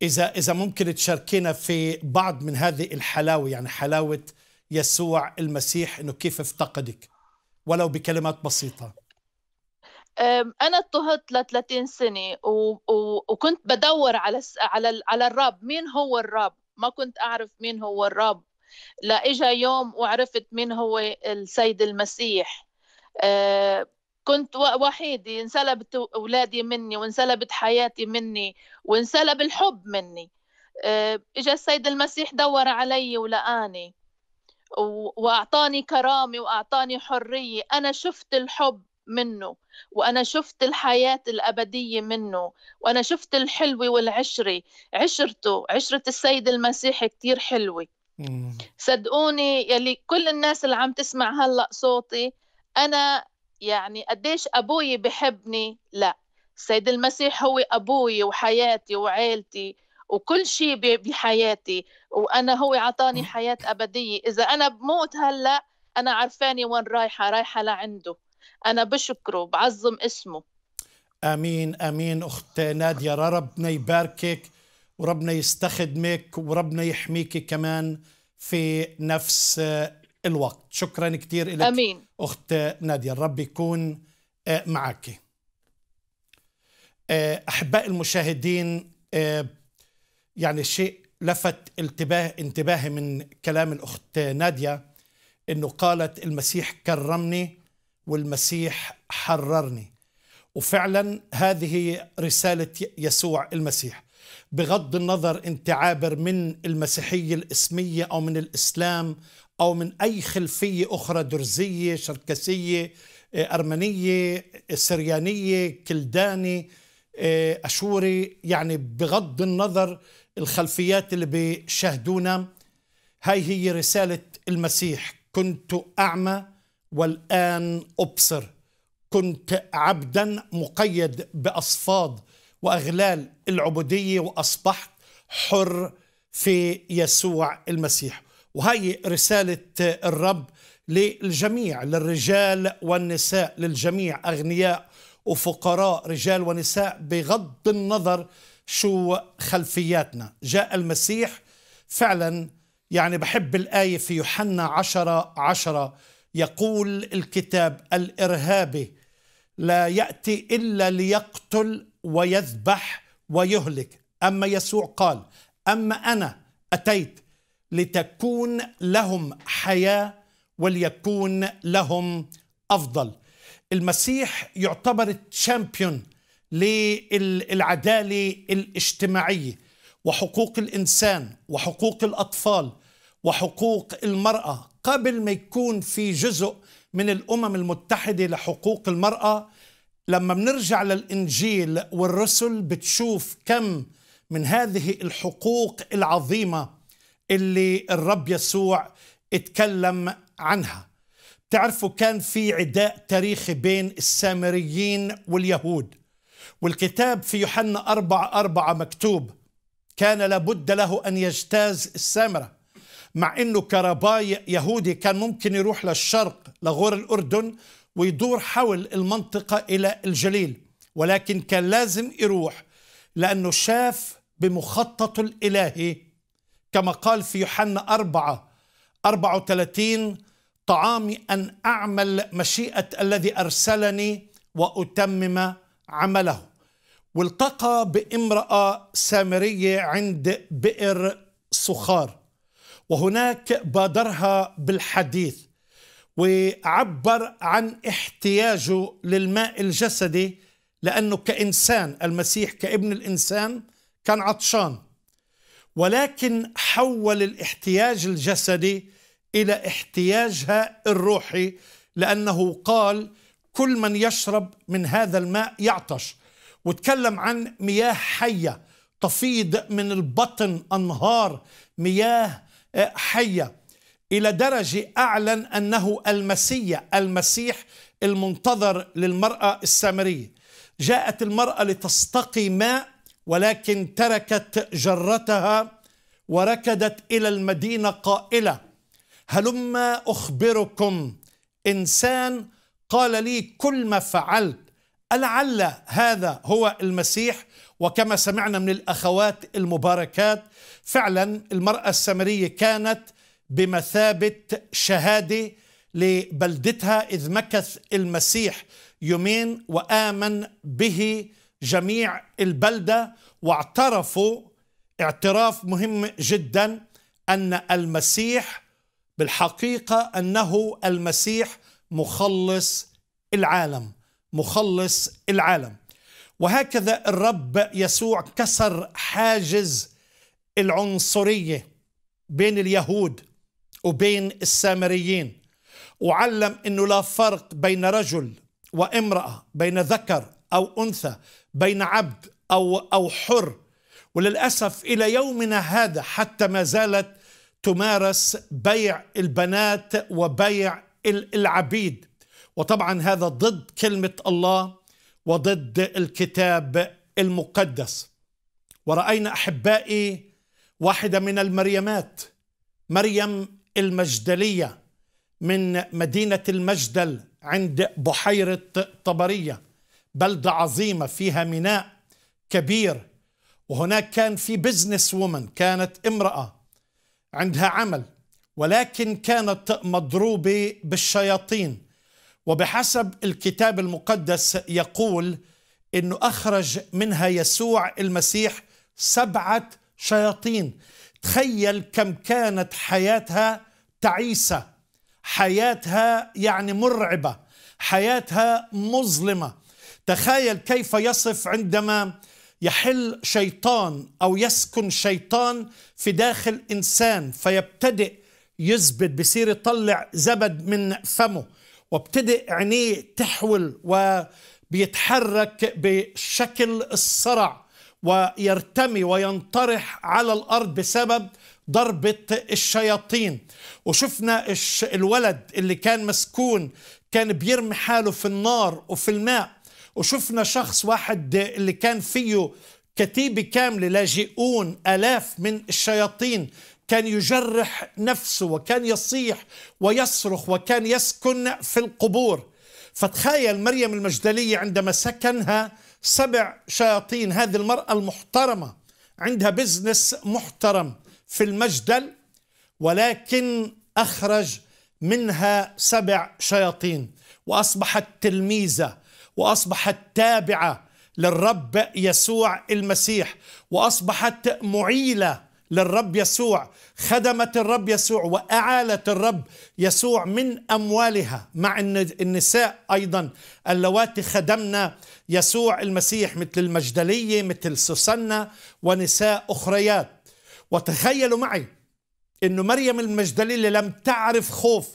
إذا إذا ممكن تشاركينا في بعض من هذه الحلاوة يعني حلاوة يسوع المسيح إنه كيف افتقدك ولو بكلمات بسيطة انا اضطهدت ل 30 سنه و... و... وكنت بدور على على على الرب مين هو الرب ما كنت اعرف مين هو الرب لا اجى يوم وعرفت مين هو السيد المسيح أه، كنت وحيدة انسلبت أولادي مني وانسلبت حياتي مني وانسلب الحب مني أه، إجا السيد المسيح دور علي ولقاني وأعطاني كرامة وأعطاني حرية أنا شفت الحب منه وأنا شفت الحياة الأبدية منه وأنا شفت الحلوة والعشرة عشرته عشرة السيد المسيح كتير حلوة صدقوني يلي كل الناس اللي عم تسمع هلأ صوتي أنا يعني قديش أبوي بحبني لا السيد المسيح هو أبوي وحياتي وعيلتي وكل شيء بحياتي وأنا هو عطاني حياة أبدية إذا أنا بموت هلأ أنا عرفاني وين رايحة رايحة لعنده أنا بشكره بعظم اسمه آمين آمين أخت نادية ربنا يباركك وربنا يستخدمك وربنا يحميك كمان في نفس الوقت شكرا كثير لك أمين. أخت نادية الرب يكون آه، معك آه، أحباء المشاهدين آه، يعني شيء لفت انتباه انتباهي من كلام الأخت نادية أنه قالت المسيح كرمني والمسيح حررني وفعلا هذه رسالة يسوع المسيح بغض النظر انت عابر من المسيحية الاسمية او من الاسلام او من اي خلفية اخرى درزية شركسية آه، ارمنية آه، سريانية كلداني آه، اشوري يعني بغض النظر الخلفيات اللي بيشاهدونا هاي هي رسالة المسيح كنت اعمى والآن أبصر كنت عبدا مقيد بأصفاد وأغلال العبودية وأصبحت حر في يسوع المسيح وهي رسالة الرب للجميع للرجال والنساء للجميع أغنياء وفقراء رجال ونساء بغض النظر شو خلفياتنا جاء المسيح فعلا يعني بحب الآية في يوحنا عشرة عشرة يقول الكتاب الارهابي لا ياتي الا ليقتل ويذبح ويهلك اما يسوع قال اما انا اتيت لتكون لهم حياه وليكون لهم افضل المسيح يعتبر الشامبيون للعداله الاجتماعيه وحقوق الانسان وحقوق الاطفال وحقوق المرأة قبل ما يكون في جزء من الأمم المتحدة لحقوق المرأة لما بنرجع للإنجيل والرسل بتشوف كم من هذه الحقوق العظيمة اللي الرب يسوع اتكلم عنها تعرفوا كان في عداء تاريخي بين السامريين واليهود والكتاب في يوحنا أربعة أربعة مكتوب كان لابد له أن يجتاز السامرة مع انه كرباي يهودي كان ممكن يروح للشرق لغور الاردن ويدور حول المنطقه الى الجليل ولكن كان لازم يروح لانه شاف بمخطط الالهي كما قال في يوحنا 4 34 طعامي ان اعمل مشيئه الذي ارسلني واتمم عمله والتقى بامراه سامريه عند بئر صخار وهناك بادرها بالحديث وعبر عن احتياجه للماء الجسدي لأنه كإنسان المسيح كابن الإنسان كان عطشان ولكن حول الاحتياج الجسدي إلى احتياجها الروحي لأنه قال كل من يشرب من هذا الماء يعطش وتكلم عن مياه حية تفيض من البطن أنهار مياه حية إلى درجة أعلن أنه المسيا المسيح المنتظر للمرأة السامرية جاءت المرأة لتستقي ماء ولكن تركت جرتها وركدت إلى المدينة قائلة هلم أخبركم إنسان قال لي كل ما فعلت ألعل هذا هو المسيح وكما سمعنا من الأخوات المباركات فعلا المرأة السامرية كانت بمثابة شهادة لبلدتها إذ مكث المسيح يومين وآمن به جميع البلدة واعترفوا اعتراف مهم جدا أن المسيح بالحقيقة أنه المسيح مخلص العالم مخلص العالم وهكذا الرب يسوع كسر حاجز العنصريه بين اليهود وبين السامريين وعلم انه لا فرق بين رجل وامراه بين ذكر او انثى بين عبد او او حر وللاسف الى يومنا هذا حتى ما زالت تمارس بيع البنات وبيع العبيد وطبعا هذا ضد كلمه الله وضد الكتاب المقدس ورأينا أحبائي واحدة من المريمات مريم المجدلية من مدينة المجدل عند بحيرة طبرية بلدة عظيمة فيها ميناء كبير وهناك كان في بزنس وومن كانت امرأة عندها عمل ولكن كانت مضروبة بالشياطين وبحسب الكتاب المقدس يقول انه اخرج منها يسوع المسيح سبعه شياطين تخيل كم كانت حياتها تعيسه حياتها يعني مرعبه حياتها مظلمه تخيل كيف يصف عندما يحل شيطان او يسكن شيطان في داخل انسان فيبتدئ يزبد بصير يطلع زبد من فمه وابتدئ عينيه تحول وبيتحرك بشكل الصرع ويرتمي وينطرح على الارض بسبب ضربه الشياطين وشفنا الولد اللي كان مسكون كان بيرمي حاله في النار وفي الماء وشفنا شخص واحد اللي كان فيه كتيبه كامله لاجئون الاف من الشياطين كان يجرح نفسه وكان يصيح ويصرخ وكان يسكن في القبور فتخيل مريم المجدلية عندما سكنها سبع شياطين هذه المرأة المحترمة عندها بزنس محترم في المجدل ولكن أخرج منها سبع شياطين وأصبحت تلميذة وأصبحت تابعة للرب يسوع المسيح وأصبحت معيلة للرب يسوع خدمت الرب يسوع وأعالت الرب يسوع من أموالها مع النساء أيضا اللواتي خدمنا يسوع المسيح مثل المجدلية مثل سوسنة ونساء أخريات وتخيلوا معي أن مريم المجدلية لم تعرف خوف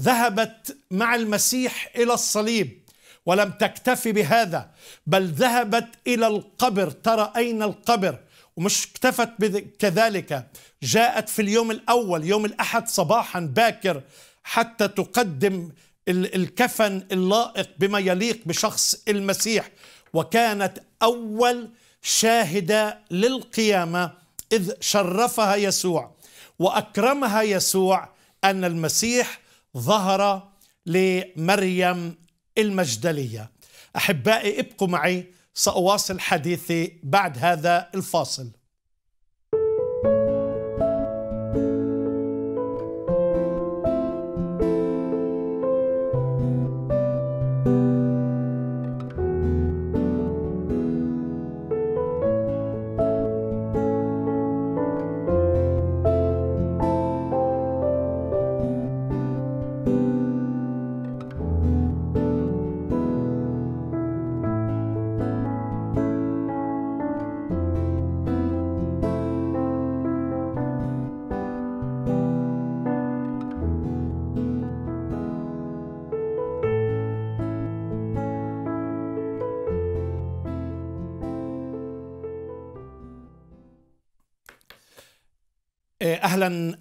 ذهبت مع المسيح إلى الصليب ولم تكتفي بهذا بل ذهبت إلى القبر ترى أين القبر ومش اكتفت كذلك جاءت في اليوم الأول يوم الأحد صباحا باكر حتى تقدم الكفن اللائق بما يليق بشخص المسيح وكانت أول شاهدة للقيامة إذ شرفها يسوع وأكرمها يسوع أن المسيح ظهر لمريم المجدلية أحبائي ابقوا معي سأواصل حديثي بعد هذا الفاصل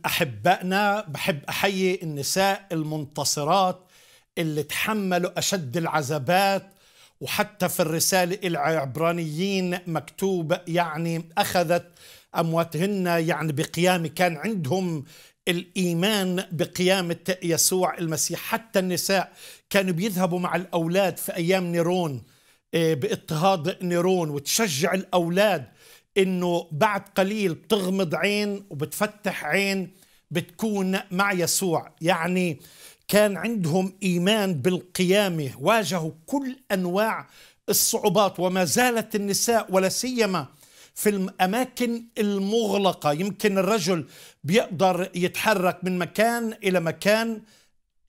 احبائنا بحب احيي النساء المنتصرات اللي تحملوا اشد العذابات وحتى في الرساله العبرانيين مكتوب يعني اخذت امواتهن يعني بقيام كان عندهم الايمان بقيامه يسوع المسيح حتى النساء كانوا بيذهبوا مع الاولاد في ايام نيرون آه، باضطهاد نيرون وتشجع الاولاد انه بعد قليل بتغمض عين وبتفتح عين بتكون مع يسوع يعني كان عندهم إيمان بالقيامة واجهوا كل أنواع الصعوبات وما زالت النساء ولا سيما في الأماكن المغلقة يمكن الرجل بيقدر يتحرك من مكان إلى مكان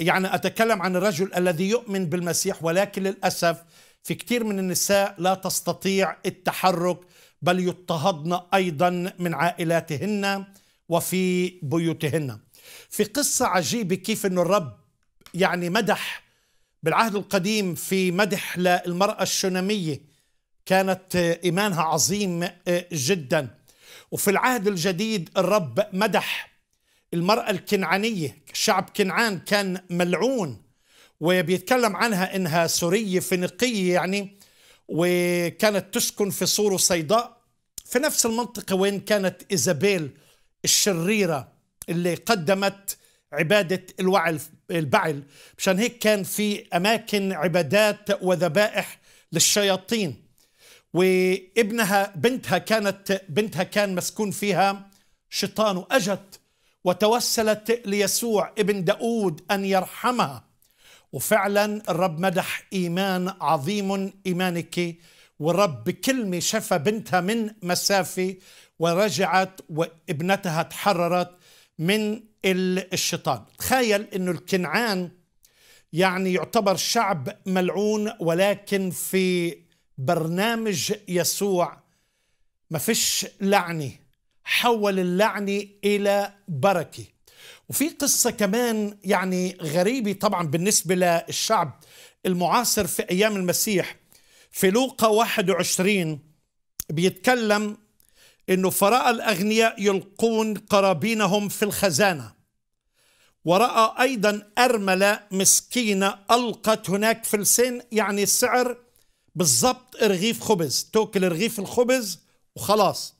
يعني أتكلم عن الرجل الذي يؤمن بالمسيح ولكن للأسف في كثير من النساء لا تستطيع التحرك بل يضطهدن أيضا من عائلاتهن وفي بيوتهن في قصة عجيبة كيف أن الرب يعني مدح بالعهد القديم في مدح للمرأة الشنمية كانت إيمانها عظيم جدا وفي العهد الجديد الرب مدح المرأة الكنعانية شعب كنعان كان ملعون وبيتكلم عنها إنها سورية فينيقية يعني وكانت تسكن في سور صيداء في نفس المنطقة وين كانت إيزابيل الشريرة اللي قدمت عبادة الوعل البعل مشان هيك كان في أماكن عبادات وذبائح للشياطين وابنها بنتها كانت بنتها كان مسكون فيها شيطان وأجت وتوسلت ليسوع ابن داود أن يرحمها وفعلا الرب مدح إيمان عظيم إيمانك والرب بكلمة شفى بنتها من مسافة ورجعت وابنتها تحررت من الشيطان تخيل انه الكنعان يعني يعتبر شعب ملعون ولكن في برنامج يسوع ما فيش لعنه حول اللعنه الى بركه وفي قصه كمان يعني غريبه طبعا بالنسبه للشعب المعاصر في ايام المسيح في لوقا 21 بيتكلم انه فراى الاغنياء يلقون قرابينهم في الخزانه وراى ايضا ارمله مسكينه القت هناك فلسين يعني السعر بالضبط رغيف خبز تاكل رغيف الخبز وخلاص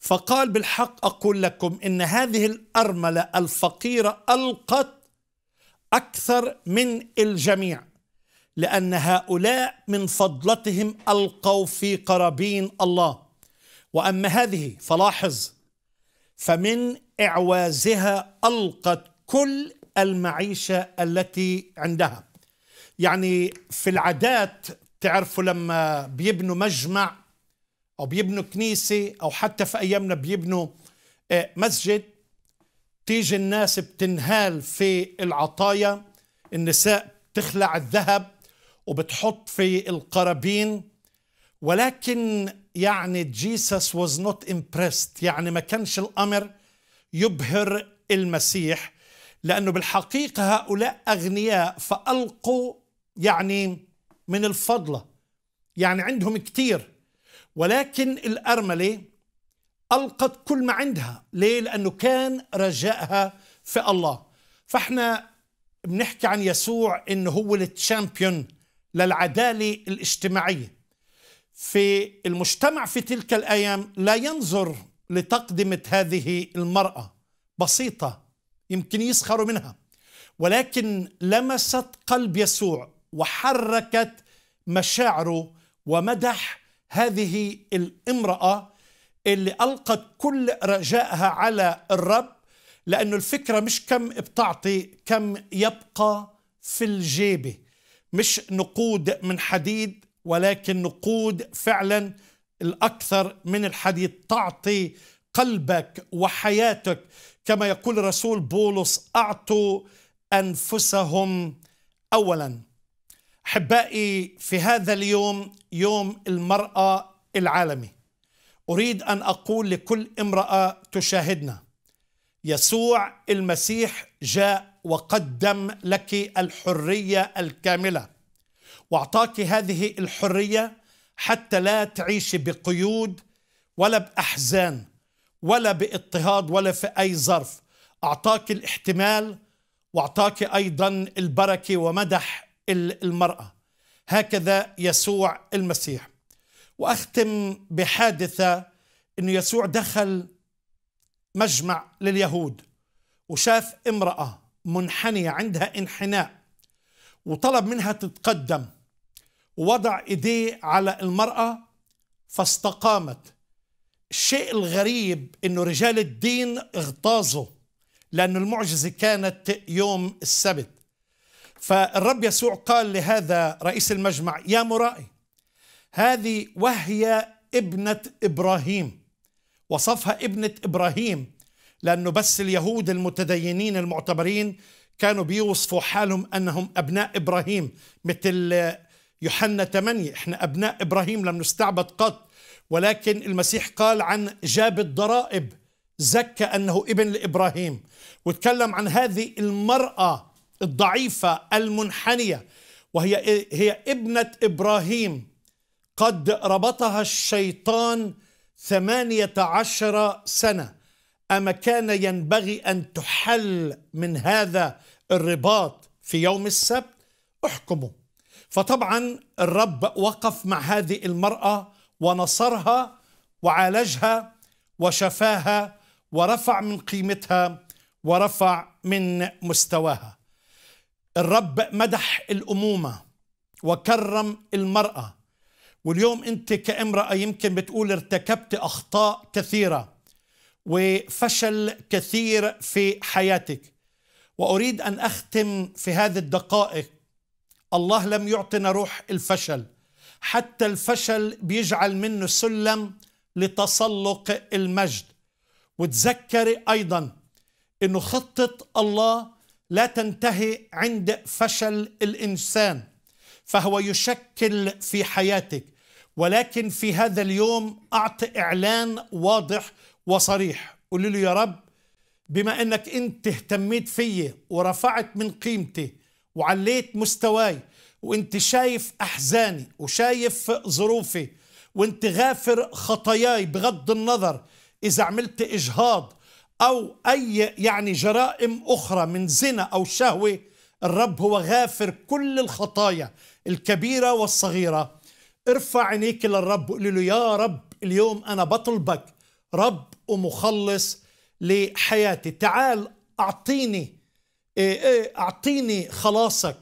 فقال بالحق اقول لكم ان هذه الارمله الفقيره القت اكثر من الجميع لان هؤلاء من فضلتهم القوا في قرابين الله واما هذه فلاحظ فمن اعوازها القت كل المعيشه التي عندها يعني في العادات تعرفوا لما بيبنوا مجمع او بيبنوا كنيسه او حتى في ايامنا بيبنوا آه، مسجد تيجي الناس بتنهال في العطايا النساء تخلع الذهب وبتحط في القرابين ولكن يعني جيسس was not impressed يعني ما كانش الأمر يبهر المسيح لأنه بالحقيقة هؤلاء أغنياء فألقوا يعني من الفضلة يعني عندهم كتير ولكن الأرملة ألقت كل ما عندها ليه؟ لأنه كان رجائها في الله فاحنا بنحكي عن يسوع انه هو التشامبيون للعداله الاجتماعيه في المجتمع في تلك الايام لا ينظر لتقدمه هذه المراه بسيطه يمكن يسخروا منها ولكن لمست قلب يسوع وحركت مشاعره ومدح هذه الامراه اللي القت كل رجائها على الرب لانه الفكره مش كم بتعطي كم يبقى في الجيبه مش نقود من حديد ولكن نقود فعلا الاكثر من الحديد تعطي قلبك وحياتك كما يقول الرسول بولس اعطوا انفسهم اولا احبائي في هذا اليوم يوم المراه العالمي اريد ان اقول لكل امراه تشاهدنا يسوع المسيح جاء وقدم لك الحريه الكامله واعطاك هذه الحريه حتى لا تعيشي بقيود ولا باحزان ولا باضطهاد ولا في اي ظرف اعطاك الاحتمال واعطاك ايضا البركه ومدح المراه هكذا يسوع المسيح واختم بحادثه ان يسوع دخل مجمع لليهود وشاف امراه منحنيه عندها انحناء وطلب منها تتقدم وضع ايديه على المراه فاستقامت الشيء الغريب انه رجال الدين اغتاظوا لأن المعجزة كانت يوم السبت فالرب يسوع قال لهذا رئيس المجمع يا مرائي هذه وهي ابنة إبراهيم وصفها ابنة إبراهيم لأنه بس اليهود المتدينين المعتبرين كانوا بيوصفوا حالهم أنهم أبناء إبراهيم مثل يوحنا 8 احنا ابناء ابراهيم لم نستعبد قط ولكن المسيح قال عن جاب الضرائب زكى انه ابن لابراهيم وتكلم عن هذه المراه الضعيفه المنحنيه وهي هي ابنه ابراهيم قد ربطها الشيطان ثمانيه عشر سنه اما كان ينبغي ان تحل من هذا الرباط في يوم السبت احكموا فطبعا الرب وقف مع هذه المرأة ونصرها وعالجها وشفاها ورفع من قيمتها ورفع من مستواها الرب مدح الأمومة وكرم المرأة واليوم أنت كامرأة يمكن بتقول ارتكبت أخطاء كثيرة وفشل كثير في حياتك وأريد أن أختم في هذه الدقائق الله لم يعطنا روح الفشل حتى الفشل بيجعل منه سلم لتسلق المجد وتذكري ايضا انه خطه الله لا تنتهي عند فشل الانسان فهو يشكل في حياتك ولكن في هذا اليوم اعطي اعلان واضح وصريح قولي له يا رب بما انك انت اهتميت فيي ورفعت من قيمتي وعليت مستواي وانت شايف احزاني وشايف ظروفي وانت غافر خطاياي بغض النظر اذا عملت اجهاض او اي يعني جرائم اخرى من زنا او شهوه الرب هو غافر كل الخطايا الكبيره والصغيره ارفع عينيك للرب وقول له يا رب اليوم انا بطلبك رب ومخلص لحياتي تعال اعطيني إيه، إيه، أعطيني خلاصك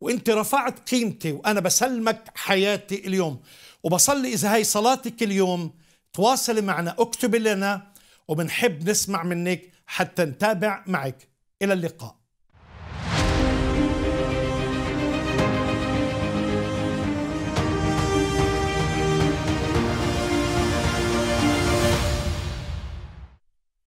وانت رفعت قيمتي وانا بسلمك حياتي اليوم وبصلي اذا هاي صلاتك اليوم تواصلي معنا اكتبي لنا وبنحب نسمع منك حتى نتابع معك الى اللقاء